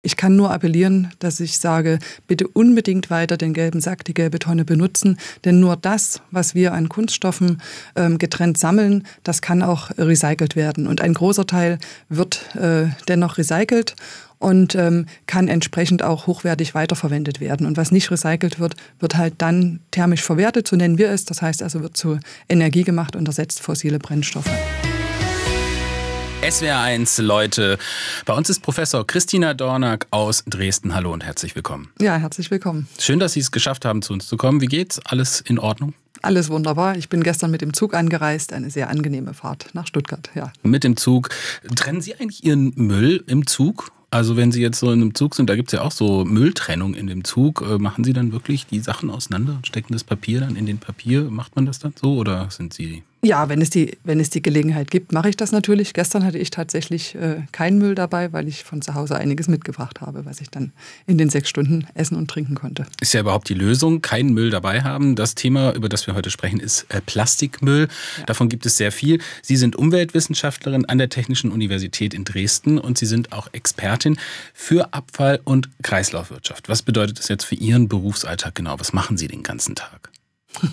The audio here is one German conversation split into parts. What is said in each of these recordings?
Ich kann nur appellieren, dass ich sage, bitte unbedingt weiter den gelben Sack, die gelbe Tonne benutzen, denn nur das, was wir an Kunststoffen ähm, getrennt sammeln, das kann auch recycelt werden. Und ein großer Teil wird äh, dennoch recycelt und ähm, kann entsprechend auch hochwertig weiterverwendet werden. Und was nicht recycelt wird, wird halt dann thermisch verwertet, so nennen wir es. Das heißt also, wird zu Energie gemacht und ersetzt fossile Brennstoffe. SWR1 Leute. Bei uns ist Professor Christina Dornack aus Dresden. Hallo und herzlich willkommen. Ja, herzlich willkommen. Schön, dass Sie es geschafft haben, zu uns zu kommen. Wie geht's? Alles in Ordnung? Alles wunderbar. Ich bin gestern mit dem Zug angereist. Eine sehr angenehme Fahrt nach Stuttgart. Ja. Mit dem Zug. Trennen Sie eigentlich Ihren Müll im Zug? Also wenn Sie jetzt so in einem Zug sind, da gibt es ja auch so Mülltrennung in dem Zug. Äh, machen Sie dann wirklich die Sachen auseinander und stecken das Papier dann in den Papier? Macht man das dann so oder sind Sie ja, wenn es, die, wenn es die Gelegenheit gibt, mache ich das natürlich. Gestern hatte ich tatsächlich äh, keinen Müll dabei, weil ich von zu Hause einiges mitgebracht habe, was ich dann in den sechs Stunden essen und trinken konnte. Ist ja überhaupt die Lösung, keinen Müll dabei haben. Das Thema, über das wir heute sprechen, ist äh, Plastikmüll. Ja. Davon gibt es sehr viel. Sie sind Umweltwissenschaftlerin an der Technischen Universität in Dresden und Sie sind auch Expertin für Abfall- und Kreislaufwirtschaft. Was bedeutet das jetzt für Ihren Berufsalltag genau? Was machen Sie den ganzen Tag?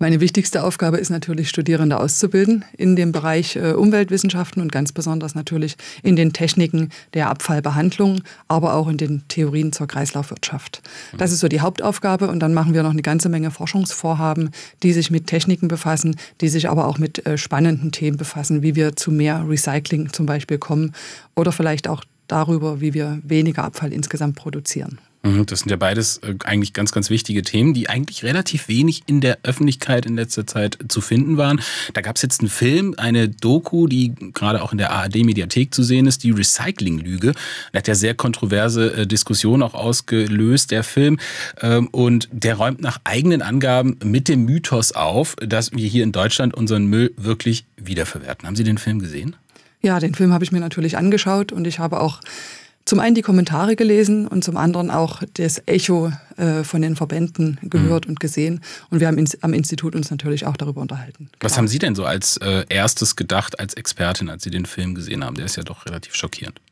Meine wichtigste Aufgabe ist natürlich, Studierende auszubilden in dem Bereich äh, Umweltwissenschaften und ganz besonders natürlich in den Techniken der Abfallbehandlung, aber auch in den Theorien zur Kreislaufwirtschaft. Das ist so die Hauptaufgabe und dann machen wir noch eine ganze Menge Forschungsvorhaben, die sich mit Techniken befassen, die sich aber auch mit äh, spannenden Themen befassen, wie wir zu mehr Recycling zum Beispiel kommen oder vielleicht auch darüber, wie wir weniger Abfall insgesamt produzieren. Mhm, das sind ja beides äh, eigentlich ganz, ganz wichtige Themen, die eigentlich relativ wenig in der Öffentlichkeit in letzter Zeit zu finden waren. Da gab es jetzt einen Film, eine Doku, die gerade auch in der ARD-Mediathek zu sehen ist, die Recycling-Lüge. Der hat ja sehr kontroverse äh, Diskussionen auch ausgelöst, der Film. Ähm, und der räumt nach eigenen Angaben mit dem Mythos auf, dass wir hier in Deutschland unseren Müll wirklich wiederverwerten. Haben Sie den Film gesehen? Ja, den Film habe ich mir natürlich angeschaut und ich habe auch zum einen die Kommentare gelesen und zum anderen auch das Echo äh, von den Verbänden mhm. gehört mhm. und gesehen. Und wir haben ins, am Institut uns natürlich auch darüber unterhalten. Was genau. haben Sie denn so als äh, erstes gedacht, als Expertin, als Sie den Film gesehen haben? Der ist ja doch relativ schockierend.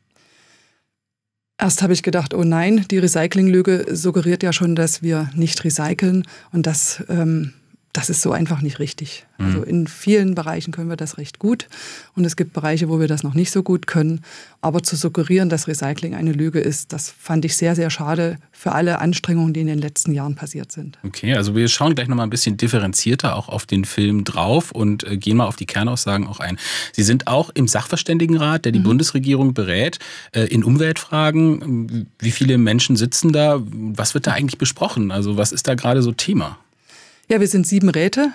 Erst habe ich gedacht, oh nein, die Recyclinglüge suggeriert ja schon, dass wir nicht recyceln und das ähm, das ist so einfach nicht richtig. Mhm. Also in vielen Bereichen können wir das recht gut und es gibt Bereiche, wo wir das noch nicht so gut können. Aber zu suggerieren, dass Recycling eine Lüge ist, das fand ich sehr, sehr schade für alle Anstrengungen, die in den letzten Jahren passiert sind. Okay, also wir schauen gleich nochmal ein bisschen differenzierter auch auf den Film drauf und äh, gehen mal auf die Kernaussagen auch ein. Sie sind auch im Sachverständigenrat, der die mhm. Bundesregierung berät, äh, in Umweltfragen. Wie viele Menschen sitzen da? Was wird da eigentlich besprochen? Also was ist da gerade so Thema? Ja, wir sind sieben Räte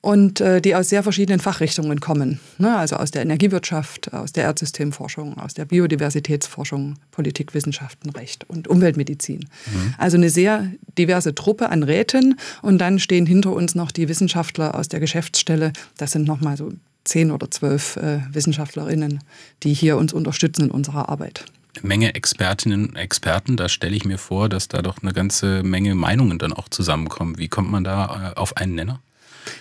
und äh, die aus sehr verschiedenen Fachrichtungen kommen. Ne? Also aus der Energiewirtschaft, aus der Erdsystemforschung, aus der Biodiversitätsforschung, Politik, Wissenschaften, Recht und Umweltmedizin. Mhm. Also eine sehr diverse Truppe an Räten und dann stehen hinter uns noch die Wissenschaftler aus der Geschäftsstelle. Das sind nochmal so zehn oder zwölf äh, Wissenschaftlerinnen, die hier uns unterstützen in unserer Arbeit. Menge Expertinnen und Experten. Da stelle ich mir vor, dass da doch eine ganze Menge Meinungen dann auch zusammenkommen. Wie kommt man da äh, auf einen Nenner?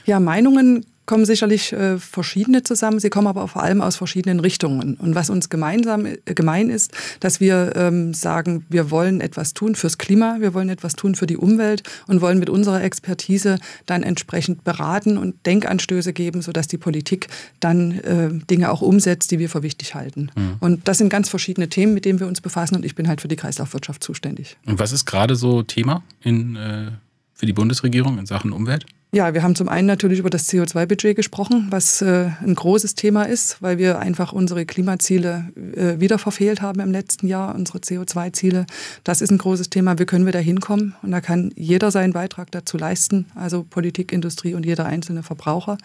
Ja, Meinungen kommen sicherlich äh, verschiedene zusammen, sie kommen aber vor allem aus verschiedenen Richtungen. Und was uns gemeinsam äh, gemein ist, dass wir ähm, sagen, wir wollen etwas tun fürs Klima, wir wollen etwas tun für die Umwelt und wollen mit unserer Expertise dann entsprechend beraten und Denkanstöße geben, sodass die Politik dann äh, Dinge auch umsetzt, die wir für wichtig halten. Mhm. Und das sind ganz verschiedene Themen, mit denen wir uns befassen und ich bin halt für die Kreislaufwirtschaft zuständig. Und was ist gerade so Thema in, äh, für die Bundesregierung in Sachen Umwelt? Ja, wir haben zum einen natürlich über das CO2-Budget gesprochen, was äh, ein großes Thema ist, weil wir einfach unsere Klimaziele äh, wieder verfehlt haben im letzten Jahr, unsere CO2-Ziele. Das ist ein großes Thema. Wie können wir da hinkommen? Und da kann jeder seinen Beitrag dazu leisten, also Politik, Industrie und jeder einzelne Verbraucher.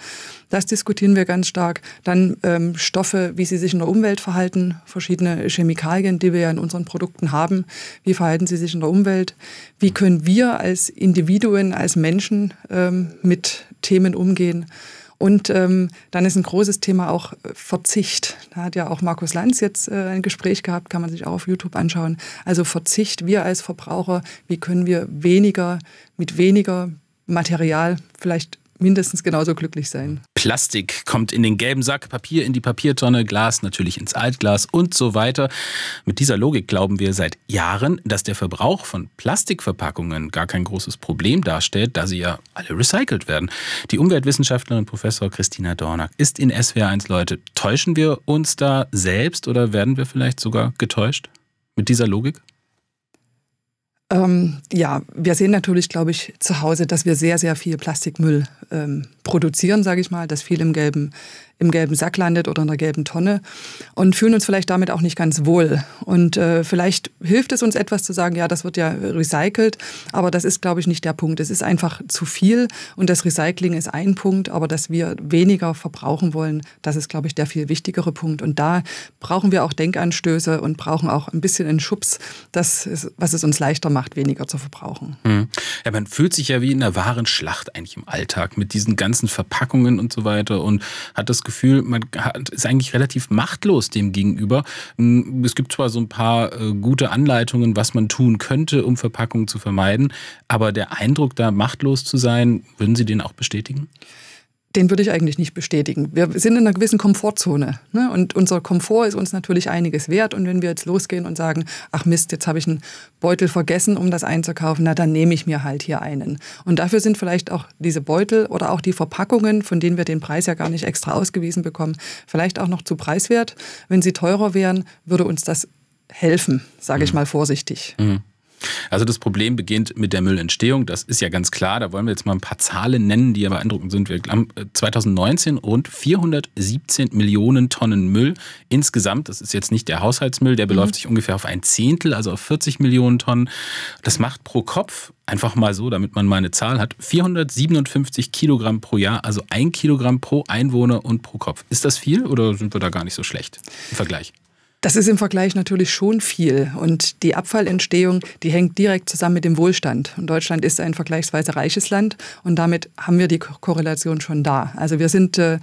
Das diskutieren wir ganz stark. Dann ähm, Stoffe, wie sie sich in der Umwelt verhalten, verschiedene Chemikalien, die wir ja in unseren Produkten haben. Wie verhalten sie sich in der Umwelt? Wie können wir als Individuen, als Menschen ähm, mit Themen umgehen. Und ähm, dann ist ein großes Thema auch äh, Verzicht. Da hat ja auch Markus Lanz jetzt äh, ein Gespräch gehabt, kann man sich auch auf YouTube anschauen. Also Verzicht, wir als Verbraucher, wie können wir weniger mit weniger Material vielleicht mindestens genauso glücklich sein. Plastik kommt in den gelben Sack, Papier in die Papiertonne, Glas natürlich ins Altglas und so weiter. Mit dieser Logik glauben wir seit Jahren, dass der Verbrauch von Plastikverpackungen gar kein großes Problem darstellt, da sie ja alle recycelt werden. Die Umweltwissenschaftlerin Professor Christina Dornack ist in SWR1, Leute. Täuschen wir uns da selbst oder werden wir vielleicht sogar getäuscht mit dieser Logik? Ähm, ja, wir sehen natürlich, glaube ich, zu Hause, dass wir sehr, sehr viel Plastikmüll ähm, produzieren, sage ich mal, dass viel im gelben im gelben Sack landet oder in der gelben Tonne und fühlen uns vielleicht damit auch nicht ganz wohl. Und äh, vielleicht hilft es uns etwas zu sagen, ja, das wird ja recycelt, aber das ist, glaube ich, nicht der Punkt. Es ist einfach zu viel und das Recycling ist ein Punkt, aber dass wir weniger verbrauchen wollen, das ist, glaube ich, der viel wichtigere Punkt. Und da brauchen wir auch Denkanstöße und brauchen auch ein bisschen einen Schubs, das ist, was es uns leichter macht, weniger zu verbrauchen. Mhm. Ja, man fühlt sich ja wie in einer wahren Schlacht eigentlich im Alltag mit diesen ganzen Verpackungen und so weiter und hat das Gefühl, man ist eigentlich relativ machtlos dem gegenüber. Hm, es gibt zwar so ein paar äh, gute Anleitungen, was man tun könnte, um Verpackungen zu vermeiden, aber der Eindruck, da machtlos zu sein, würden Sie den auch bestätigen? den würde ich eigentlich nicht bestätigen. Wir sind in einer gewissen Komfortzone. Ne? Und unser Komfort ist uns natürlich einiges wert. Und wenn wir jetzt losgehen und sagen, ach Mist, jetzt habe ich einen Beutel vergessen, um das einzukaufen, na dann nehme ich mir halt hier einen. Und dafür sind vielleicht auch diese Beutel oder auch die Verpackungen, von denen wir den Preis ja gar nicht extra ausgewiesen bekommen, vielleicht auch noch zu preiswert. Wenn sie teurer wären, würde uns das helfen, sage ich mhm. mal vorsichtig. Mhm. Also das Problem beginnt mit der Müllentstehung, das ist ja ganz klar. Da wollen wir jetzt mal ein paar Zahlen nennen, die ja beeindruckend sind. Wir haben 2019 äh, rund 417 Millionen Tonnen Müll insgesamt. Das ist jetzt nicht der Haushaltsmüll, der mhm. beläuft mhm. sich ungefähr auf ein Zehntel, also auf 40 Millionen Tonnen. Das macht pro Kopf einfach mal so, damit man mal eine Zahl hat, 457 Kilogramm pro Jahr, also ein Kilogramm pro Einwohner und pro Kopf. Ist das viel oder sind wir da gar nicht so schlecht im Vergleich? Das ist im Vergleich natürlich schon viel. Und die Abfallentstehung, die hängt direkt zusammen mit dem Wohlstand. Und Deutschland ist ein vergleichsweise reiches Land und damit haben wir die Korrelation schon da. Also wir sind äh,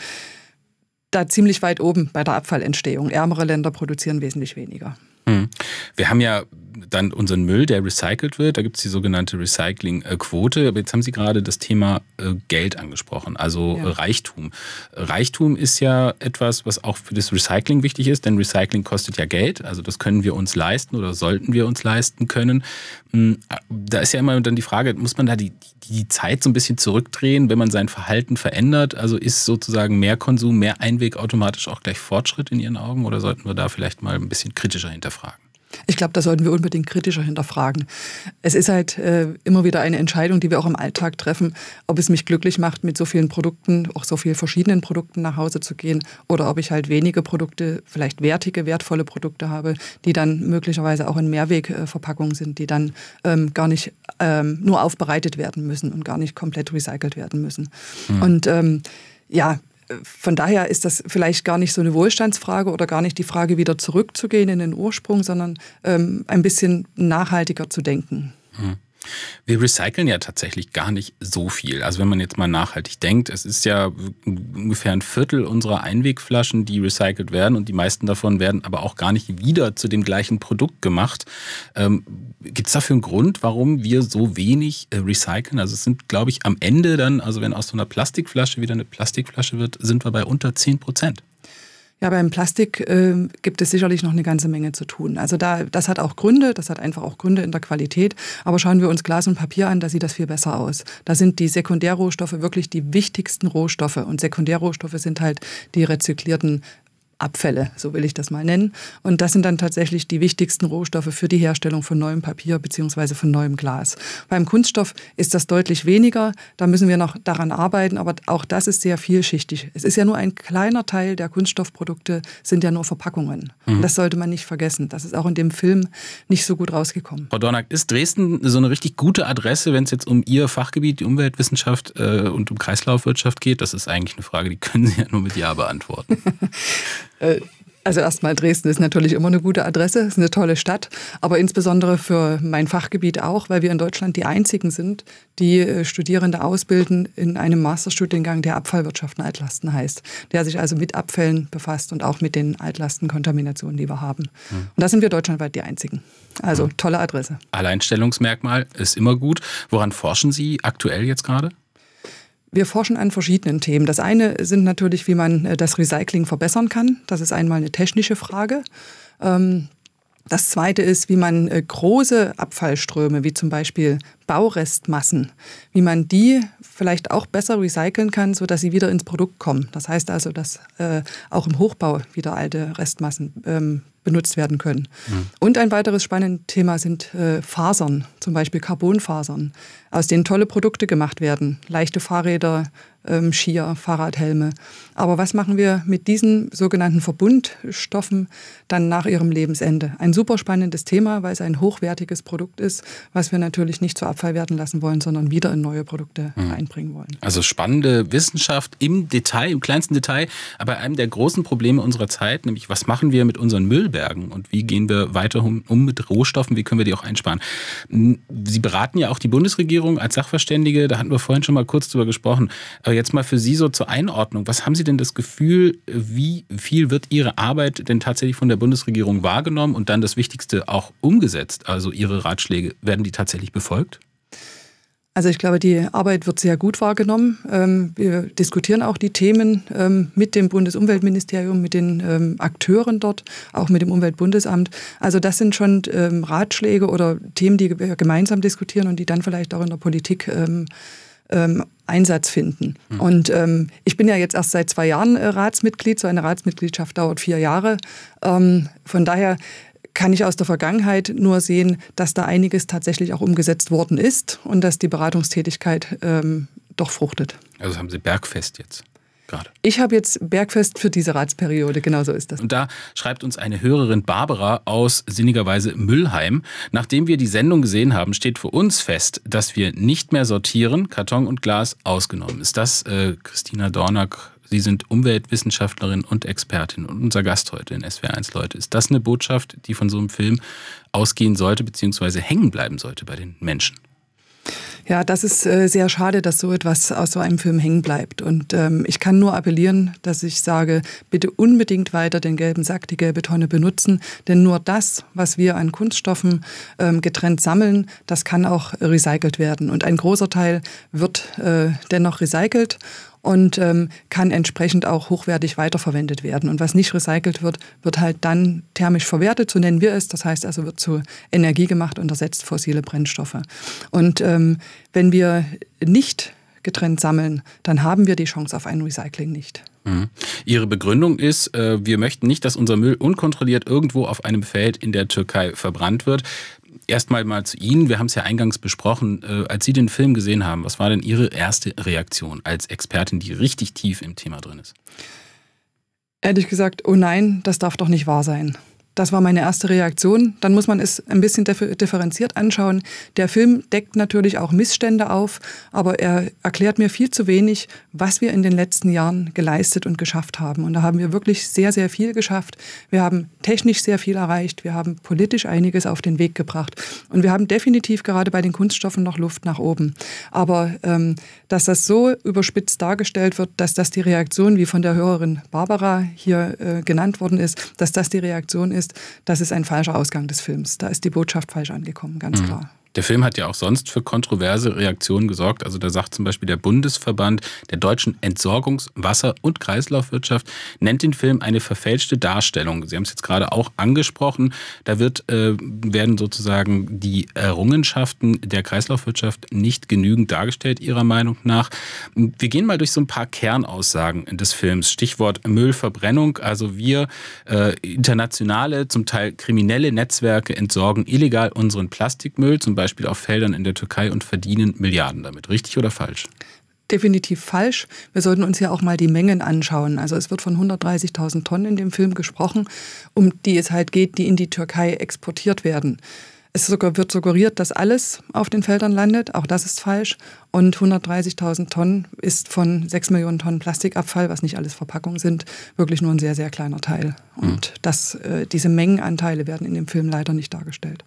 da ziemlich weit oben bei der Abfallentstehung. Ärmere Länder produzieren wesentlich weniger. Mhm. Wir haben ja dann unseren Müll, der recycelt wird. Da gibt es die sogenannte Recyclingquote. Aber jetzt haben Sie gerade das Thema äh, Geld angesprochen, also äh, ja. Reichtum. Reichtum ist ja etwas, was auch für das Recycling wichtig ist, denn Recycling kostet ja Geld. Also das können wir uns leisten oder sollten wir uns leisten können. Hm, da ist ja immer dann die Frage, muss man da die, die Zeit so ein bisschen zurückdrehen, wenn man sein Verhalten verändert? Also ist sozusagen mehr Konsum, mehr Einweg automatisch auch gleich Fortschritt in Ihren Augen oder sollten wir da vielleicht mal ein bisschen kritischer hinterfragen? hinterfragen. Ich glaube, da sollten wir unbedingt kritischer hinterfragen. Es ist halt äh, immer wieder eine Entscheidung, die wir auch im Alltag treffen, ob es mich glücklich macht, mit so vielen Produkten, auch so vielen verschiedenen Produkten nach Hause zu gehen oder ob ich halt wenige Produkte, vielleicht wertige, wertvolle Produkte habe, die dann möglicherweise auch in Mehrwegverpackungen sind, die dann ähm, gar nicht ähm, nur aufbereitet werden müssen und gar nicht komplett recycelt werden müssen. Mhm. Und ähm, ja, von daher ist das vielleicht gar nicht so eine Wohlstandsfrage oder gar nicht die Frage, wieder zurückzugehen in den Ursprung, sondern ähm, ein bisschen nachhaltiger zu denken. Mhm. Wir recyceln ja tatsächlich gar nicht so viel. Also wenn man jetzt mal nachhaltig denkt, es ist ja ungefähr ein Viertel unserer Einwegflaschen, die recycelt werden und die meisten davon werden aber auch gar nicht wieder zu dem gleichen Produkt gemacht. Ähm, Gibt es dafür einen Grund, warum wir so wenig äh, recyceln? Also es sind, glaube ich, am Ende dann, also wenn aus so einer Plastikflasche wieder eine Plastikflasche wird, sind wir bei unter 10 Prozent. Ja, beim Plastik äh, gibt es sicherlich noch eine ganze Menge zu tun. Also da, das hat auch Gründe, das hat einfach auch Gründe in der Qualität. Aber schauen wir uns Glas und Papier an, da sieht das viel besser aus. Da sind die Sekundärrohstoffe wirklich die wichtigsten Rohstoffe. Und Sekundärrohstoffe sind halt die rezyklierten Abfälle, so will ich das mal nennen. Und das sind dann tatsächlich die wichtigsten Rohstoffe für die Herstellung von neuem Papier bzw. von neuem Glas. Beim Kunststoff ist das deutlich weniger. Da müssen wir noch daran arbeiten, aber auch das ist sehr vielschichtig. Es ist ja nur ein kleiner Teil der Kunststoffprodukte, sind ja nur Verpackungen. Mhm. das sollte man nicht vergessen. Das ist auch in dem Film nicht so gut rausgekommen. Frau Dornack, ist Dresden so eine richtig gute Adresse, wenn es jetzt um Ihr Fachgebiet, die Umweltwissenschaft äh, und um Kreislaufwirtschaft geht? Das ist eigentlich eine Frage, die können Sie ja nur mit Ja beantworten. Äh, also erstmal Dresden ist natürlich immer eine gute Adresse, ist eine tolle Stadt, aber insbesondere für mein Fachgebiet auch, weil wir in Deutschland die einzigen sind, die äh, Studierende ausbilden in einem Masterstudiengang, der Abfallwirtschaften Altlasten heißt, der sich also mit Abfällen befasst und auch mit den Altlastenkontaminationen, die wir haben. Hm. Und da sind wir deutschlandweit die einzigen. Also hm. tolle Adresse. Alleinstellungsmerkmal ist immer gut. Woran forschen Sie aktuell jetzt gerade? Wir forschen an verschiedenen Themen. Das eine sind natürlich, wie man äh, das Recycling verbessern kann. Das ist einmal eine technische Frage. Ähm, das zweite ist, wie man äh, große Abfallströme, wie zum Beispiel Baurestmassen, wie man die vielleicht auch besser recyceln kann, sodass sie wieder ins Produkt kommen. Das heißt also, dass äh, auch im Hochbau wieder alte Restmassen ähm, benutzt werden können. Mhm. Und ein weiteres spannendes Thema sind äh, Fasern, zum Beispiel Carbonfasern, aus denen tolle Produkte gemacht werden. Leichte Fahrräder, ähm, Skier, Fahrradhelme. Aber was machen wir mit diesen sogenannten Verbundstoffen dann nach ihrem Lebensende? Ein super spannendes Thema, weil es ein hochwertiges Produkt ist, was wir natürlich nicht zu Abfall werden lassen wollen, sondern wieder in neue Produkte mhm. einbringen wollen. Also spannende Wissenschaft im Detail, im kleinsten Detail, aber einem der großen Probleme unserer Zeit, nämlich was machen wir mit unseren Müllbergen und wie gehen wir weiter um, mit Rohstoffen, wie können wir die auch einsparen? Sie beraten ja auch die Bundesregierung als Sachverständige, da hatten wir vorhin schon mal kurz drüber gesprochen. Aber äh, Dr. Jetzt mal für Sie so zur Einordnung. Was haben Sie denn das Gefühl, wie viel wird Ihre Arbeit denn tatsächlich von der Bundesregierung wahrgenommen und dann das Wichtigste auch umgesetzt? Also Ihre Ratschläge, werden die tatsächlich befolgt? Also ich glaube, die Arbeit wird sehr gut wahrgenommen. Ähm, wir diskutieren auch die Themen ähm, mit dem Bundesumweltministerium, mit den ähm, Akteuren dort, auch mit dem Umweltbundesamt. Also das sind schon Ratschläge oder Themen, die wir gemeinsam diskutieren und die dann vielleicht auch in der Politik Einsatz finden. Mhm. Und ähm, ich bin ja jetzt erst seit zwei Jahren äh, Ratsmitglied. So eine Ratsmitgliedschaft dauert vier Jahre. Ähm, von daher kann ich aus der Vergangenheit nur sehen, dass da einiges tatsächlich auch umgesetzt worden ist und dass die Beratungstätigkeit ähm, doch fruchtet. Also haben Sie Bergfest jetzt? gerade. Ich habe jetzt Bergfest für diese Ratsperiode, genau so ist das. Und da schreibt uns eine Hörerin Barbara aus sinnigerweise Müllheim. Nachdem wir die Sendung gesehen haben, steht für uns fest, dass wir nicht mehr sortieren, Karton und Glas ausgenommen. Ist das äh, Christina Dornack? Sie sind Umweltwissenschaftlerin und Expertin und unser Gast heute in SWR1 Leute. Ist das eine Botschaft, die von so einem Film ausgehen sollte, beziehungsweise hängen bleiben sollte bei den Menschen? Ja, das ist äh, sehr schade, dass so etwas aus so einem Film hängen bleibt. Und ähm, ich kann nur appellieren, dass ich sage, bitte unbedingt weiter den gelben Sack, die gelbe Tonne benutzen. Denn nur das, was wir an Kunststoffen ähm, getrennt sammeln, das kann auch recycelt werden. Und ein großer Teil wird äh, dennoch recycelt und ähm, kann entsprechend auch hochwertig weiterverwendet werden. Und was nicht recycelt wird, wird halt dann thermisch verwertet, so nennen wir es. Das heißt also, wird zu Energie gemacht und ersetzt fossile Brennstoffe. Und ähm, wenn wir nicht getrennt sammeln, dann haben wir die Chance auf ein Recycling nicht. Mhm. Ihre Begründung ist, äh, wir möchten nicht, dass unser Müll unkontrolliert irgendwo auf einem Feld in der Türkei verbrannt wird erstmal mal zu Ihnen. Wir haben es ja eingangs besprochen. Äh, als Sie den Film gesehen haben, was war denn Ihre erste Reaktion als Expertin, die richtig tief im Thema drin ist? Ehrlich gesagt, oh nein, das darf doch nicht wahr sein. Das war meine erste Reaktion. Dann muss man es ein bisschen differenziert anschauen. Der Film deckt natürlich auch Missstände auf, aber er erklärt mir viel zu wenig, was wir in den letzten Jahren geleistet und geschafft haben. Und da haben wir wirklich sehr, sehr viel geschafft. Wir haben technisch sehr viel erreicht. Wir haben politisch einiges auf den Weg gebracht. Und wir haben definitiv gerade bei den Kunststoffen noch Luft nach oben. Aber ähm, dass das so überspitzt dargestellt wird, dass das die Reaktion, wie von der Hörerin Barbara hier äh, genannt worden ist, dass das die Reaktion ist, ist, das ist ein falscher Ausgang des Films. Da ist die Botschaft falsch angekommen, ganz mhm. klar. Der Film hat ja auch sonst für kontroverse Reaktionen gesorgt. Also da sagt zum Beispiel der Bundesverband der deutschen Entsorgungs-, Wasser- und Kreislaufwirtschaft, nennt den Film eine verfälschte Darstellung. Sie haben es jetzt gerade auch angesprochen. Da wird, äh, werden sozusagen die Errungenschaften der Kreislaufwirtschaft nicht genügend dargestellt, ihrer Meinung nach. Wir gehen mal durch so ein paar Kernaussagen des Films. Stichwort Müllverbrennung. Also wir äh, internationale, zum Teil kriminelle Netzwerke entsorgen illegal unseren Plastikmüll, zum Beispiel Beispiel auf Feldern in der Türkei und verdienen Milliarden damit. Richtig oder falsch? definitiv falsch. Wir sollten uns ja auch mal die Mengen anschauen. Also es wird von 130.000 Tonnen in dem Film gesprochen, um die es halt geht, die in die Türkei exportiert werden. Es wird suggeriert, dass alles auf den Feldern landet. Auch das ist falsch. Und 130.000 Tonnen ist von 6 Millionen Tonnen Plastikabfall, was nicht alles Verpackungen sind, wirklich nur ein sehr, sehr kleiner Teil. Und mhm. das, äh, diese Mengenanteile werden in dem Film leider nicht dargestellt.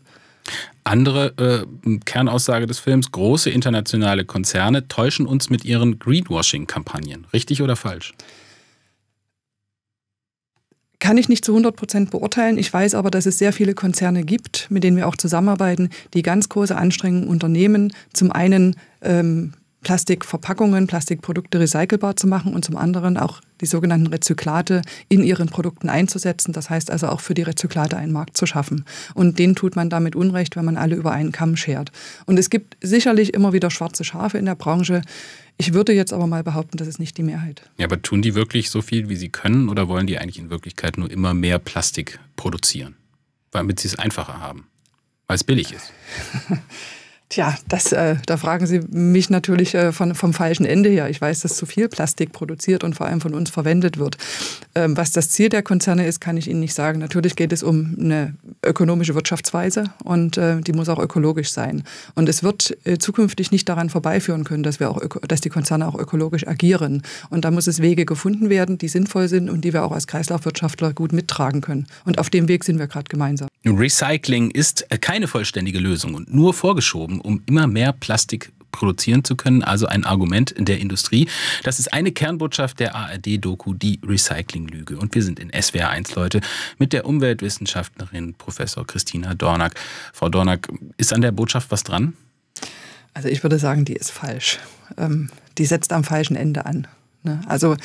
Andere äh, Kernaussage des Films, große internationale Konzerne täuschen uns mit ihren Greenwashing-Kampagnen. Richtig oder falsch? Kann ich nicht zu 100 Prozent beurteilen. Ich weiß aber, dass es sehr viele Konzerne gibt, mit denen wir auch zusammenarbeiten, die ganz große Anstrengungen unternehmen. Zum einen ähm, Plastikverpackungen, Plastikprodukte recycelbar zu machen und zum anderen auch die sogenannten Rezyklate in ihren Produkten einzusetzen. Das heißt also auch für die Rezyklate einen Markt zu schaffen. Und den tut man damit Unrecht, wenn man alle über einen Kamm schert. Und es gibt sicherlich immer wieder schwarze Schafe in der Branche. Ich würde jetzt aber mal behaupten, das ist nicht die Mehrheit. Ja, aber tun die wirklich so viel, wie sie können, oder wollen die eigentlich in Wirklichkeit nur immer mehr Plastik produzieren, damit sie es einfacher haben, weil es billig ist? Tja, das, äh, da fragen Sie mich natürlich äh, von, vom falschen Ende her. Ich weiß, dass zu viel Plastik produziert und vor allem von uns verwendet wird. Ähm, was das Ziel der Konzerne ist, kann ich Ihnen nicht sagen. Natürlich geht es um eine ökonomische Wirtschaftsweise und äh, die muss auch ökologisch sein. Und es wird äh, zukünftig nicht daran vorbeiführen können, dass, wir auch dass die Konzerne auch ökologisch agieren. Und da muss es Wege gefunden werden, die sinnvoll sind und die wir auch als Kreislaufwirtschaftler gut mittragen können. Und auf dem Weg sind wir gerade gemeinsam. Recycling ist keine vollständige Lösung und nur vorgeschoben, um immer mehr Plastik produzieren zu können, also ein Argument der Industrie. Das ist eine Kernbotschaft der ARD-Doku, die Recycling-Lüge. Und wir sind in SWR 1, Leute, mit der Umweltwissenschaftlerin Professor Christina Dornack. Frau Dornack, ist an der Botschaft was dran? Also ich würde sagen, die ist falsch. Ähm, die setzt am falschen Ende an. Ne? Also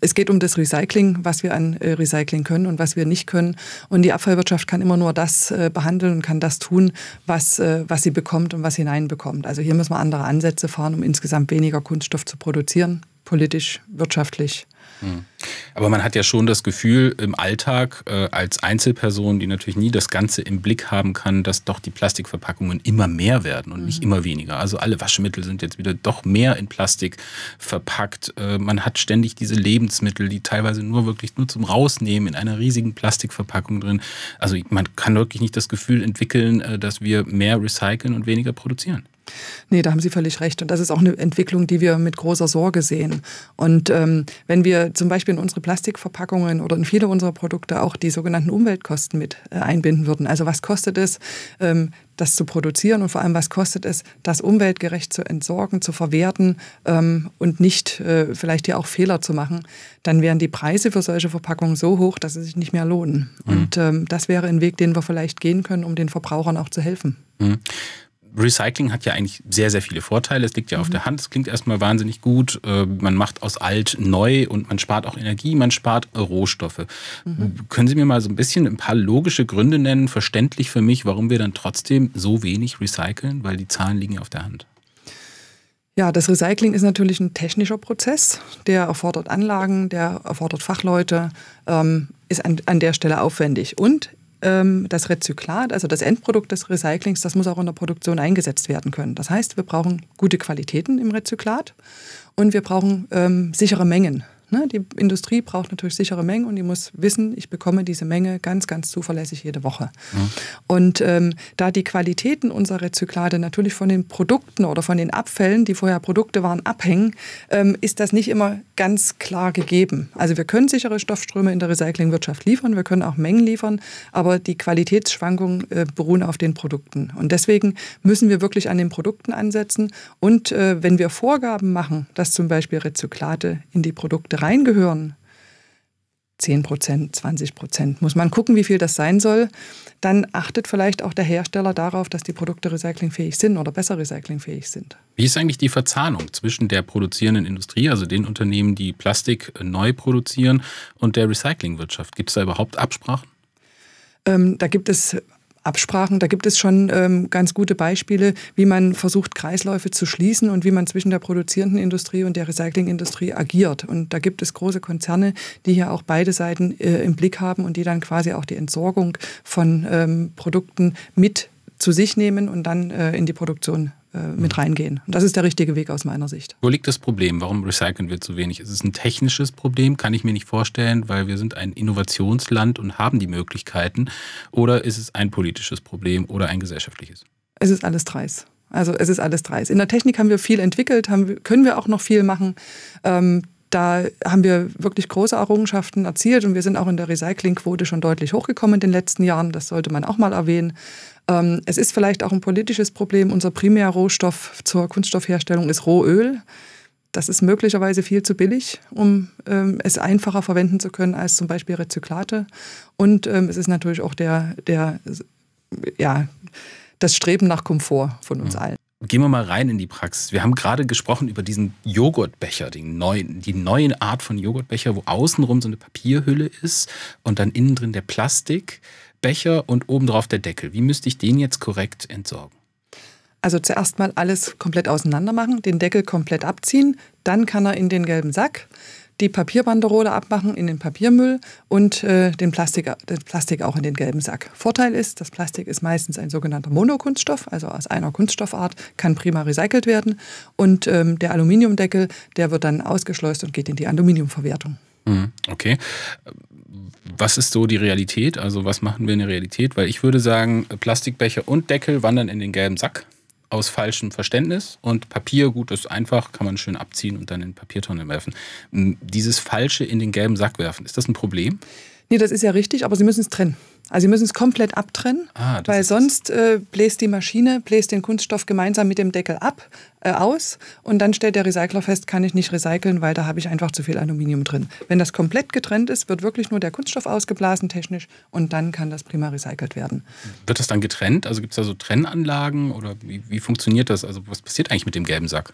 es geht um das Recycling, was wir an äh, Recycling können und was wir nicht können. Und die Abfallwirtschaft kann immer nur das äh, behandeln und kann das tun, was, äh, was sie bekommt und was hineinbekommt. Also hier müssen wir andere Ansätze fahren, um insgesamt weniger Kunststoff zu produzieren politisch, wirtschaftlich. Hm. Aber man hat ja schon das Gefühl im Alltag äh, als Einzelperson, die natürlich nie das Ganze im Blick haben kann, dass doch die Plastikverpackungen immer mehr werden und mhm. nicht hm. immer weniger. Also alle Waschmittel sind jetzt wieder doch mehr in Plastik verpackt. Äh, man hat ständig diese Lebensmittel, die teilweise nur wirklich nur zum Rausnehmen in einer riesigen Plastikverpackung drin. Also man kann wirklich nicht das Gefühl entwickeln, äh, dass wir mehr recyceln und weniger produzieren. Nee, da haben Sie völlig recht. Und das ist auch eine Entwicklung, die wir mit großer Sorge sehen. Und ähm, wenn wir zum Beispiel in unsere Plastikverpackungen oder in viele unserer Produkte auch die sogenannten Umweltkosten mit äh, einbinden würden, also was kostet es, ähm, das zu produzieren und vor allem, was kostet es, das umweltgerecht zu entsorgen, zu verwerten ähm, und nicht äh, vielleicht hier auch Fehler zu machen, dann wären die Preise für solche Verpackungen so hoch, dass sie sich nicht mehr lohnen. Mhm. Und ähm, das wäre ein Weg, den wir vielleicht gehen können, um den Verbrauchern auch zu helfen. Mhm. Recycling hat ja eigentlich sehr, sehr viele Vorteile. Es liegt ja mhm. auf der Hand. Es klingt erstmal wahnsinnig gut. Äh, man macht aus alt neu und man spart auch Energie, man spart Rohstoffe. Mhm. Können Sie mir mal so ein bisschen ein paar logische Gründe nennen, verständlich für mich, warum wir dann trotzdem so wenig recyceln? Weil die Zahlen liegen ja auf der Hand. Ja, das Recycling ist natürlich ein technischer Prozess, der erfordert Anlagen, der erfordert Fachleute, ähm, ist an, an der Stelle aufwendig. Und ähm, das Rezyklat, also das Endprodukt des Recyclings, das muss auch in der Produktion eingesetzt werden können. Das heißt, wir brauchen gute Qualitäten im Rezyklat und wir brauchen ähm, sichere Mengen. Ne? Die Industrie braucht natürlich sichere Mengen und die muss wissen, ich bekomme diese Menge ganz, ganz zuverlässig jede Woche. Mhm. Und ähm, da die Qualitäten unserer Rezyklate natürlich von den Produkten oder von den Abfällen, die vorher Produkte waren, abhängen, ähm, ist das nicht immer ganz klar gegeben. Also wir können sichere Stoffströme in der Recyclingwirtschaft liefern, wir können auch Mengen liefern, aber die Qualitätsschwankungen äh, beruhen auf den Produkten. Und deswegen müssen wir wirklich an den Produkten ansetzen. Und äh, wenn wir Vorgaben machen, dass zum Beispiel Rezyklate in die Produkte reingehören, 10 Prozent, 20 Prozent. Muss man gucken, wie viel das sein soll. Dann achtet vielleicht auch der Hersteller darauf, dass die Produkte recyclingfähig sind oder besser recyclingfähig sind. Wie ist eigentlich die Verzahnung zwischen der produzierenden Industrie, also den Unternehmen, die Plastik äh, neu produzieren, und der Recyclingwirtschaft? Gibt es da überhaupt Absprachen? Ähm, da gibt es Absprachen. Da gibt es schon ähm, ganz gute Beispiele, wie man versucht, Kreisläufe zu schließen und wie man zwischen der produzierenden Industrie und der Recyclingindustrie agiert. Und da gibt es große Konzerne, die hier auch beide Seiten äh, im Blick haben und die dann quasi auch die Entsorgung von ähm, Produkten mit zu sich nehmen und dann äh, in die Produktion äh, mit reingehen. Und das ist der richtige Weg aus meiner Sicht. Wo liegt das Problem? Warum recyceln wir zu wenig? Ist es ein technisches Problem? Kann ich mir nicht vorstellen, weil wir sind ein Innovationsland und haben die Möglichkeiten. Oder ist es ein politisches Problem oder ein gesellschaftliches? Es ist alles dreist. Also es ist alles dreist. In der Technik haben wir viel entwickelt, haben, können wir auch noch viel machen. Ähm, da haben wir wirklich große Errungenschaften erzielt und wir sind auch in der Recyclingquote schon deutlich hochgekommen in den letzten Jahren. Das sollte man auch mal erwähnen. Ähm, es ist vielleicht auch ein politisches Problem. Unser Primärrohstoff zur Kunststoffherstellung ist Rohöl. Das ist möglicherweise viel zu billig, um ähm, es einfacher verwenden zu können als zum Beispiel Rezyklate. Und ähm, es ist natürlich auch der, der ja, das Streben nach Komfort von uns mhm. allen gehen wir mal rein in die Praxis. Wir haben gerade gesprochen über diesen Joghurtbecher, den neuen, die neue Art von Joghurtbecher, wo außenrum so eine Papierhülle ist und dann innen drin der Plastikbecher und obendrauf der Deckel. Wie müsste ich den jetzt korrekt entsorgen? Also zuerst mal alles komplett auseinander machen, den Deckel komplett abziehen, dann kann er in den gelben Sack die Papierbanderole abmachen in den Papiermüll und äh, den, Plastik, den Plastik auch in den gelben Sack. Vorteil ist, das Plastik ist meistens ein sogenannter Monokunststoff, also aus einer Kunststoffart, kann prima recycelt werden. Und ähm, der Aluminiumdeckel, der wird dann ausgeschleust und geht in die Aluminiumverwertung. Mhm, okay. Was ist so die Realität? Also was machen wir in der Realität? Weil ich würde sagen, Plastikbecher und Deckel wandern in den gelben Sack aus falschem Verständnis und Papier, gut, ist einfach, kann man schön abziehen und dann in Papiertonne werfen. Dieses Falsche in den gelben Sack werfen, ist das ein Problem? Nee, das ist ja richtig, aber Sie müssen es trennen. Also Sie müssen es komplett abtrennen, ah, weil sonst äh, bläst die Maschine, bläst den Kunststoff gemeinsam mit dem Deckel ab, äh, aus und dann stellt der Recycler fest, kann ich nicht recyceln, weil da habe ich einfach zu viel Aluminium drin. Wenn das komplett getrennt ist, wird wirklich nur der Kunststoff ausgeblasen technisch und dann kann das prima recycelt werden. Wird das dann getrennt? Also gibt es da so Trennanlagen oder wie, wie funktioniert das? Also was passiert eigentlich mit dem gelben Sack?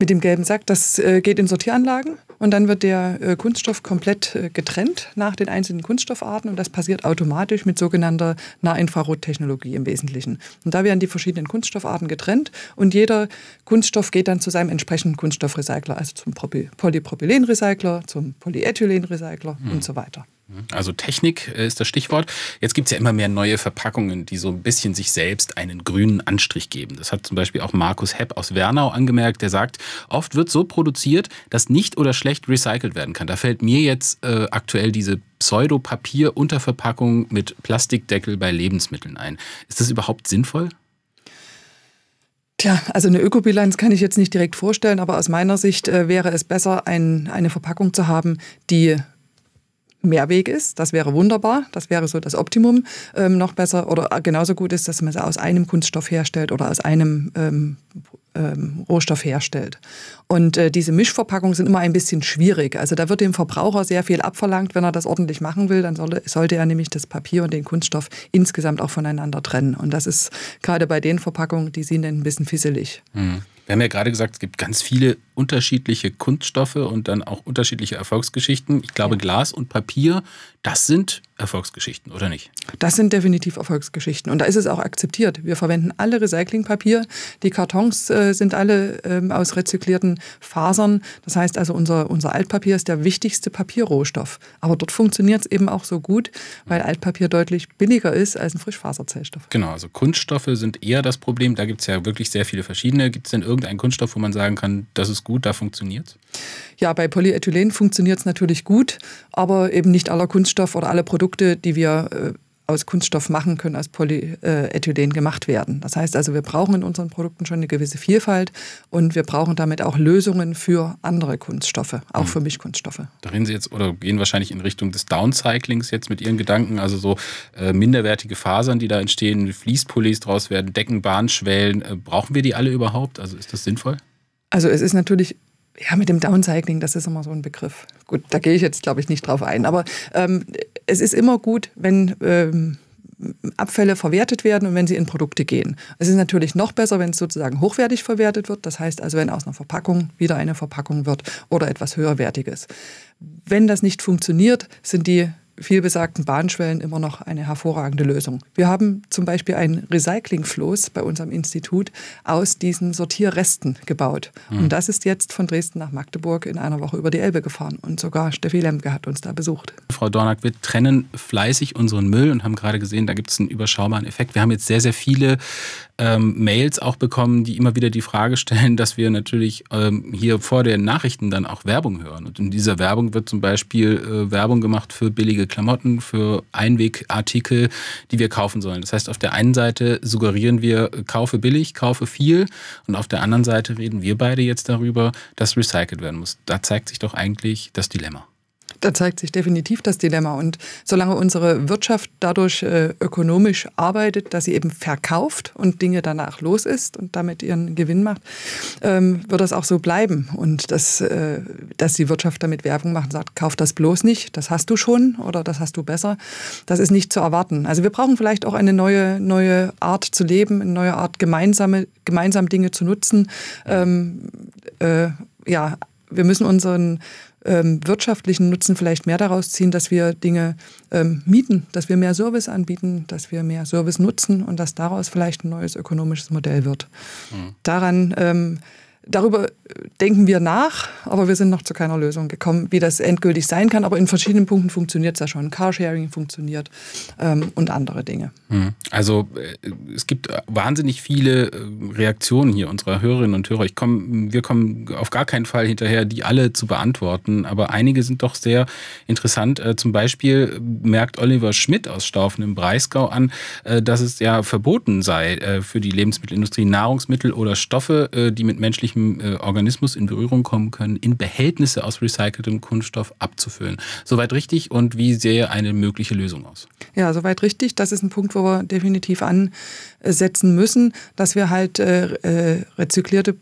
mit dem gelben Sack, das äh, geht in Sortieranlagen und dann wird der äh, Kunststoff komplett äh, getrennt nach den einzelnen Kunststoffarten und das passiert automatisch mit sogenannter Nahinfrarottechnologie im Wesentlichen. Und da werden die verschiedenen Kunststoffarten getrennt und jeder Kunststoff geht dann zu seinem entsprechenden Kunststoffrecycler, also zum Polypropylenrecycler, zum Polyethylenrecycler hm. und so weiter. Also Technik äh, ist das Stichwort. Jetzt gibt es ja immer mehr neue Verpackungen, die so ein bisschen sich selbst einen grünen Anstrich geben. Das hat zum Beispiel auch Markus Hepp aus Wernau angemerkt, der sagt, oft wird so produziert, dass nicht oder schlecht recycelt werden kann. Da fällt mir jetzt äh, aktuell diese Pseudopapier-Unterverpackung mit Plastikdeckel bei Lebensmitteln ein. Ist das überhaupt sinnvoll? Tja, also eine Ökobilanz kann ich jetzt nicht direkt vorstellen, aber aus meiner Sicht äh, wäre es besser, ein, eine Verpackung zu haben, die Mehrweg ist. Das wäre wunderbar. Das wäre so das Optimum ähm, noch besser. Oder äh, genauso gut ist, dass man es aus einem Kunststoff herstellt oder aus einem ähm, ähm, Rohstoff herstellt. Und äh, diese Mischverpackungen sind immer ein bisschen schwierig. Also da wird dem Verbraucher sehr viel abverlangt. Wenn er das ordentlich machen will, dann solle, sollte er nämlich das Papier und den Kunststoff insgesamt auch voneinander trennen. Und das ist gerade bei den Verpackungen, die sind dann ein bisschen fisselig. Mhm. Wir haben ja gerade gesagt, es gibt ganz viele unterschiedliche Kunststoffe und dann auch unterschiedliche Erfolgsgeschichten. Ich glaube, ja. Glas und Papier, das sind Erfolgsgeschichten, oder nicht? Das sind definitiv Erfolgsgeschichten. Und da ist es auch akzeptiert. Wir verwenden alle Recyclingpapier. Die Kartons äh, sind alle ähm, aus rezyklierten Fasern. Das heißt also, unser, unser Altpapier ist der wichtigste Papierrohstoff. Aber dort funktioniert es eben auch so gut, weil Altpapier deutlich billiger ist als ein Frischfaserzellstoff. Genau, also Kunststoffe sind eher das Problem. Da gibt es ja wirklich sehr viele verschiedene. Gibt es denn irgendeinen Kunststoff, wo man sagen kann, das ist gut, da funktioniert Ja, bei Polyethylen funktioniert es natürlich gut, aber eben nicht aller Kunststoff oder alle Produkte Produkte, die wir äh, aus Kunststoff machen können, aus Polyethylen äh, gemacht werden. Das heißt also, wir brauchen in unseren Produkten schon eine gewisse Vielfalt und wir brauchen damit auch Lösungen für andere Kunststoffe, auch mhm. für Mischkunststoffe. Da reden Sie jetzt oder gehen wahrscheinlich in Richtung des Downcyclings jetzt mit Ihren Gedanken, also so äh, minderwertige Fasern, die da entstehen, Fließpullis draus werden, Decken, Bahnschwellen. Äh, brauchen wir die alle überhaupt? Also ist das sinnvoll? Also es ist natürlich ja, mit dem Downcycling, das ist immer so ein Begriff. Gut, da gehe ich jetzt, glaube ich, nicht drauf ein. Aber ähm, es ist immer gut, wenn ähm, Abfälle verwertet werden und wenn sie in Produkte gehen. Es ist natürlich noch besser, wenn es sozusagen hochwertig verwertet wird. Das heißt also, wenn aus einer Verpackung wieder eine Verpackung wird oder etwas höherwertiges. Wenn das nicht funktioniert, sind die vielbesagten Bahnschwellen immer noch eine hervorragende Lösung. Wir haben zum Beispiel ein Recyclingfloß bei unserem Institut aus diesen Sortierresten gebaut. Mhm. Und das ist jetzt von Dresden nach Magdeburg in einer Woche über die Elbe gefahren. Und sogar Steffi Lemke hat uns da besucht. Frau Dornack, wir trennen fleißig unseren Müll und haben gerade gesehen, da gibt es einen überschaubaren Effekt. Wir haben jetzt sehr, sehr viele ähm, Mails auch bekommen, die immer wieder die Frage stellen, dass wir natürlich ähm, hier vor den Nachrichten dann auch Werbung hören. Und in dieser Werbung wird zum Beispiel äh, Werbung gemacht für billige hochwertige Klamotten, für Einwegartikel, die wir kaufen sollen. Das heißt, auf der einen Seite suggerieren wir, äh, kaufe billig, kaufe viel und auf der anderen Seite reden wir beide jetzt darüber, dass recycelt werden muss. Da zeigt sich doch eigentlich das Dilemma da zeigt sich definitiv das Dilemma. Und solange unsere Wirtschaft dadurch äh, ökonomisch arbeitet, dass sie eben verkauft und Dinge danach los ist und damit ihren Gewinn macht, ähm, wird das auch so bleiben. Und dass, äh, dass die Wirtschaft damit Werbung macht, und sagt, kauf das bloß nicht, das hast du schon oder das hast du besser, das ist nicht zu erwarten. Also wir brauchen vielleicht auch eine neue, neue Art zu leben, eine neue Art gemeinsame, gemeinsam Dinge zu nutzen. Ähm, äh, ja, wir müssen unseren ähm, wirtschaftlichen Nutzen vielleicht mehr daraus ziehen, dass wir Dinge ähm, mieten, dass wir mehr Service anbieten, dass wir mehr Service nutzen und dass daraus vielleicht ein neues ökonomisches Modell wird. Mhm. Daran ähm, Darüber denken wir nach, aber wir sind noch zu keiner Lösung gekommen, wie das endgültig sein kann. Aber in verschiedenen Punkten funktioniert es ja schon. Carsharing funktioniert ähm, und andere Dinge. Hm. Also äh, es gibt wahnsinnig viele äh, Reaktionen hier unserer Hörerinnen und Hörer. Ich komm, wir kommen auf gar keinen Fall hinterher, die alle zu beantworten, aber einige sind doch sehr interessant. Äh, zum Beispiel merkt Oliver Schmidt aus Staufen im Breisgau an, dass es ja verboten sei, für die Lebensmittelindustrie Nahrungsmittel oder Stoffe, die mit menschlichen menschlichem äh, Organismus in Berührung kommen können, in Behältnisse aus recyceltem Kunststoff abzufüllen. Soweit richtig und wie sähe eine mögliche Lösung aus? Ja, soweit richtig. Das ist ein Punkt, wo wir definitiv ansetzen müssen, dass wir halt äh, äh rezyklierte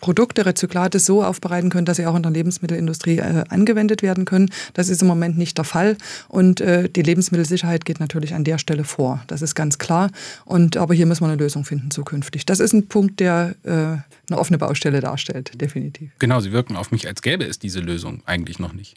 Produkte, Rezyklate so aufbereiten können, dass sie auch in der Lebensmittelindustrie äh, angewendet werden können. Das ist im Moment nicht der Fall. Und äh, die Lebensmittelsicherheit geht natürlich an der Stelle vor. Das ist ganz klar. Und, aber hier müssen wir eine Lösung finden zukünftig. Das ist ein Punkt, der äh, eine offene Baustelle darstellt, definitiv. Genau, Sie wirken auf mich, als gäbe es diese Lösung eigentlich noch nicht.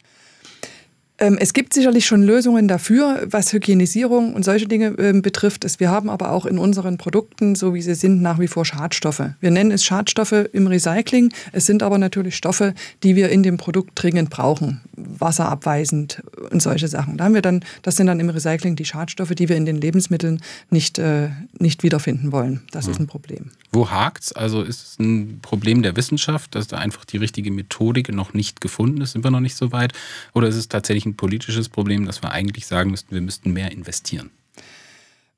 Ähm, es gibt sicherlich schon Lösungen dafür, was Hygienisierung und solche Dinge ähm, betrifft. Wir haben aber auch in unseren Produkten, so wie sie sind, nach wie vor Schadstoffe. Wir nennen es Schadstoffe im Recycling. Es sind aber natürlich Stoffe, die wir in dem Produkt dringend brauchen. Wasserabweisend und solche Sachen. Da haben wir dann, das sind dann im Recycling die Schadstoffe, die wir in den Lebensmitteln nicht, äh, nicht wiederfinden wollen. Das mhm. ist hm. ein Problem. Wo hakt's? Also ist es ein Problem der Wissenschaft, dass da einfach die richtige Methodik noch nicht gefunden ist? Sind wir noch nicht so weit? Oder ist es tatsächlich wirklich ein politisches Problem, dass wir eigentlich sagen müssten, wir müssten mehr investieren?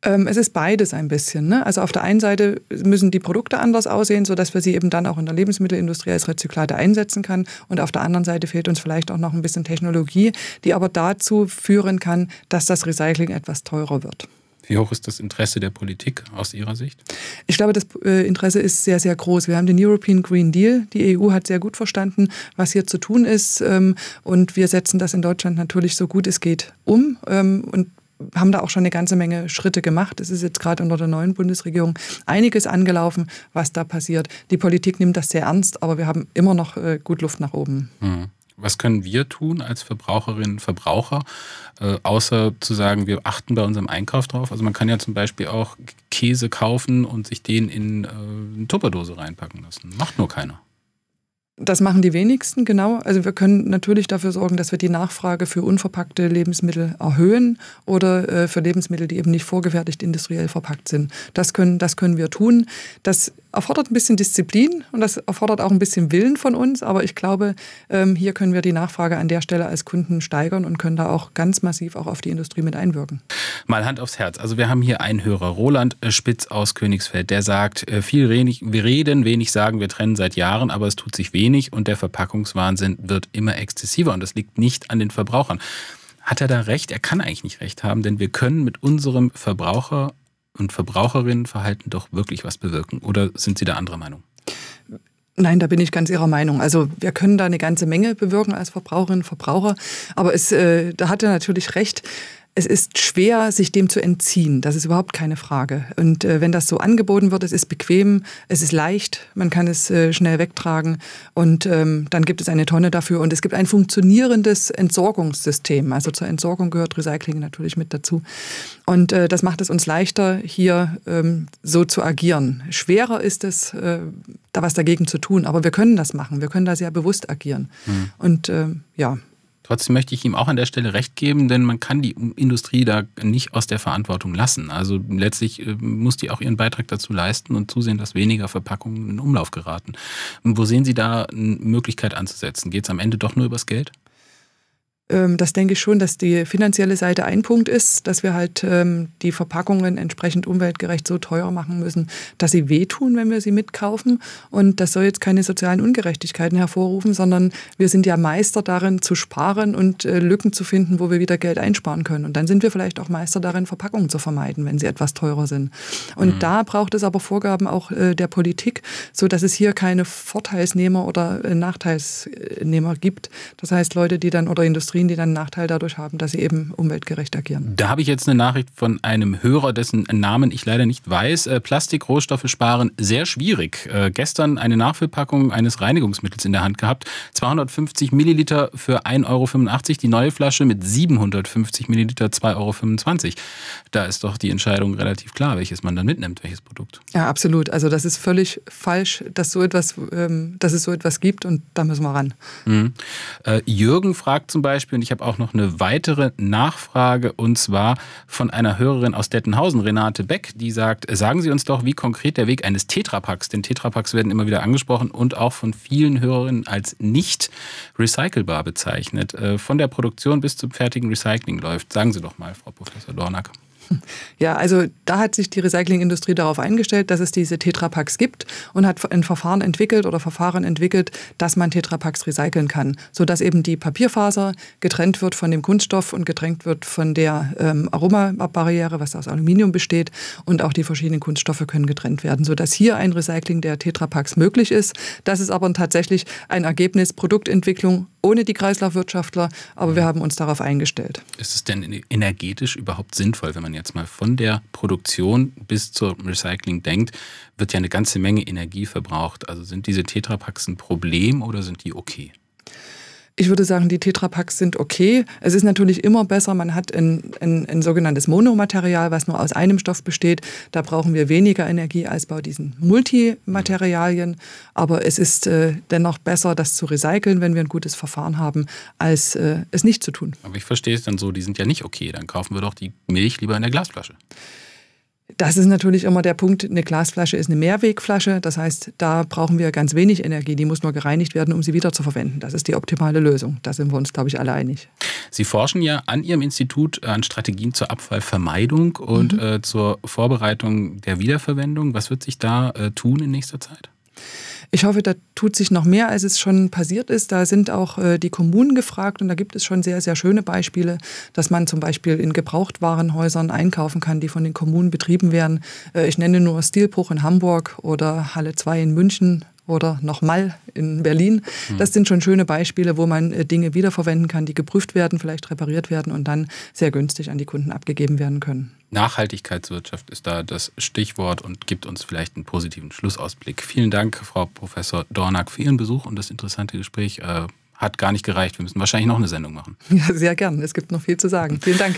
Ähm, es ist beides ein bisschen. Ne? Also auf der einen Seite müssen die Produkte anders aussehen, sodass wir sie eben dann auch in der Lebensmittelindustrie als Rezyklate einsetzen können. Und auf der anderen Seite fehlt uns vielleicht auch noch ein bisschen Technologie, die aber dazu führen kann, dass das Recycling etwas teurer wird. Wie hoch ist das Interesse der Politik aus Ihrer Sicht? Ich glaube, das äh, Interesse ist sehr, sehr groß. Wir haben den European Green Deal. Die EU hat sehr gut verstanden, was hier zu tun ist. Ähm, und wir setzen das in Deutschland natürlich so gut es geht um. Ähm, und haben da auch schon eine ganze Menge Schritte gemacht. Es ist jetzt gerade unter der neuen Bundesregierung einiges angelaufen, was da passiert. Die Politik nimmt das sehr ernst, aber wir haben immer noch äh, gut Luft nach oben. Mhm was können wir tun als Verbraucherinnen und Verbraucher, äh, außer zu sagen, wir achten bei unserem Einkauf drauf? Also man kann ja zum Beispiel auch Käse kaufen und sich den in äh, eine Tupperdose reinpacken lassen. Macht nur keiner. Das machen die wenigsten, genau. Also wir können natürlich dafür sorgen, dass wir die Nachfrage für unverpackte Lebensmittel erhöhen oder äh, für Lebensmittel, die eben nicht vorgefertigt industriell verpackt sind. Das können, das können wir tun. Das erfordert ein bisschen Disziplin und das erfordert auch ein bisschen Willen von uns. Aber ich glaube, ähm, hier können wir die Nachfrage an der Stelle als Kunden steigern und können da auch ganz massiv auch auf die Industrie mit einwirken. Mal Hand aufs Herz. Also wir haben hier einen Hörer, Roland äh, Spitz aus Königsfeld, der sagt, äh, viel wenig, wir reden, wenig sagen, wir trennen seit Jahren, aber es tut sich wenig und der Verpackungswahnsinn wird immer exzessiver und das liegt nicht an den Verbrauchern. Hat er da recht? Er kann eigentlich nicht recht haben, denn wir können mit unserem Verbraucher und Verbraucherinnenverhalten doch wirklich was bewirken? Oder sind Sie da anderer Meinung? Nein, da bin ich ganz Ihrer Meinung. Also wir können da eine ganze Menge bewirken als Verbraucherinnen und Verbraucher. Aber es, äh, da hat er natürlich recht es ist schwer, sich dem zu entziehen. Das ist überhaupt keine Frage. Und äh, wenn das so angeboten wird, es ist bequem, es ist leicht, man kann es äh, schnell wegtragen und ähm, dann gibt es eine Tonne dafür und es gibt ein funktionierendes Entsorgungssystem. Also zur Entsorgung gehört Recycling natürlich mit dazu. Und äh, das macht es uns leichter, hier ähm, so zu agieren. Schwerer ist es, äh, da was dagegen zu tun, aber wir können das machen. Wir können da sehr bewusst agieren. Mhm. Und äh, ja. Trotzdem möchte ich ihm auch an der Stelle recht geben, denn man kann die Industrie da nicht aus der Verantwortung lassen. Also letztlich äh, muss die auch ihren Beitrag dazu leisten und zusehen, dass weniger Verpackungen in Umlauf geraten. Wo sehen Sie da eine Möglichkeit anzusetzen? Geht es am Ende doch nur übers Geld? Ähm, das denke ich schon, dass die finanzielle Seite ein Punkt ist, dass wir halt ähm, die Verpackungen entsprechend umweltgerecht so teuer machen müssen, dass sie wehtun, wenn wir sie mitkaufen. Und das soll jetzt keine sozialen Ungerechtigkeiten hervorrufen, sondern wir sind ja Meister darin zu sparen und äh, Lücken zu finden, wo wir wieder Geld einsparen können. Und dann sind wir vielleicht auch Meister darin, Verpackungen zu vermeiden, wenn sie etwas teurer sind. Und mhm. da braucht es aber Vorgaben auch äh, der Politik, so dass es hier keine Vorteilsnehmer oder äh, Nachteilsnehmer gibt. Das heißt, Leute, die dann oder Industrie Industrien, die dann einen Nachteil dadurch haben, dass sie eben umweltgerecht agieren. Da habe ich jetzt eine Nachricht von einem Hörer, dessen Namen ich leider nicht weiß. Äh, Plastikrohstoffe sparen sehr schwierig. Äh, gestern eine Nachfüllpackung eines Reinigungsmittels in der Hand gehabt. 250 Milliliter für 1,85 Euro. Die neue Flasche mit 750 Milliliter 2,25 Euro. Da ist doch die Entscheidung relativ klar, welches man dann mitnimmt, welches Produkt. Ja, absolut. Also das ist völlig falsch, dass, so etwas, ähm, dass es so etwas gibt und da müssen wir ran. Mhm. Äh, Jürgen fragt zum Beispiel, Beispiel. Und ich habe auch noch eine weitere Nachfrage und zwar von einer Hörerin aus Dettenhausen, Renate Beck, die sagt, sagen Sie uns doch, wie konkret der Weg eines Tetrapacks, denn Tetrapacks werden immer wieder angesprochen und auch von vielen Hörerinnen als nicht recycelbar bezeichnet, äh, von der Produktion bis zum fertigen Recycling läuft. Sagen Sie doch mal, Frau Professor Dornack. Ja, also da hat sich die Recyclingindustrie darauf eingestellt, dass es diese Tetrapacks gibt und hat ein Verfahren entwickelt oder Verfahren entwickelt, dass man Tetrapacks recyceln kann, sodass eben die Papierfaser getrennt wird von dem Kunststoff und getrennt wird von der ähm, Aromabarriere, was aus Aluminium besteht und auch die verschiedenen Kunststoffe können getrennt werden, sodass hier ein Recycling der Tetrapacks möglich ist. Das ist aber tatsächlich ein Ergebnis Produktentwicklung ohne die Kreislaufwirtschaftler, aber wir mhm. haben uns darauf eingestellt. Ist es denn energetisch überhaupt sinnvoll, wenn man jetzt mal von der Produktion bis zum Recycling denkt, wird ja eine ganze Menge Energie verbraucht. Also sind diese Tetrapacks ein Problem oder sind die okay? Ich würde sagen, die Tetrapacks sind okay. Es ist natürlich immer besser, man hat ein, ein, ein sogenanntes Monomaterial, was nur aus einem Stoff besteht. Da brauchen wir weniger Energie als bei diesen Multimaterialien. Aber es ist äh, dennoch besser, das zu recyceln, wenn wir ein gutes Verfahren haben, als äh, es nicht zu tun. Aber ich verstehe es dann so, die sind ja nicht okay. Dann kaufen wir doch die Milch lieber in der Glasflasche. Das ist natürlich immer der Punkt, eine Glasflasche ist eine Mehrwegflasche, das heißt, da brauchen wir ganz wenig Energie, die muss nur gereinigt werden, um sie wieder zu verwenden. Das ist die optimale Lösung, da sind wir uns, glaube ich, alle einig. Sie forschen ja an Ihrem Institut äh, an Strategien zur Abfallvermeidung und mhm. äh, zur Vorbereitung der Wiederverwendung. Was wird sich da äh, tun in nächster Zeit? Ich hoffe, da tut sich noch mehr, als es schon passiert ist. Da sind auch äh, die Kommunen gefragt und da gibt es schon sehr, sehr schöne Beispiele, dass man zum Beispiel in Gebrauchtwarenhäusern einkaufen kann, die von den Kommunen betrieben werden. Äh, ich nenne nur Stilbruch in Hamburg oder Halle 2 in München oder nochmal in Berlin. Hm. Das sind schon schöne Beispiele, wo man äh, Dinge wiederverwenden kann, die geprüft werden, vielleicht repariert werden und dann sehr günstig an die Kunden abgegeben werden können. Nachhaltigkeitswirtschaft ist da das Stichwort und gibt uns vielleicht einen positiven Schlussausblick. Vielen Dank, Frau Professor Dornack, für Ihren Besuch und das interessante Gespräch. Äh, hat gar nicht gereicht. Wir müssen wahrscheinlich noch eine Sendung machen. Ja, sehr gern. Es gibt noch viel zu sagen. Vielen Dank.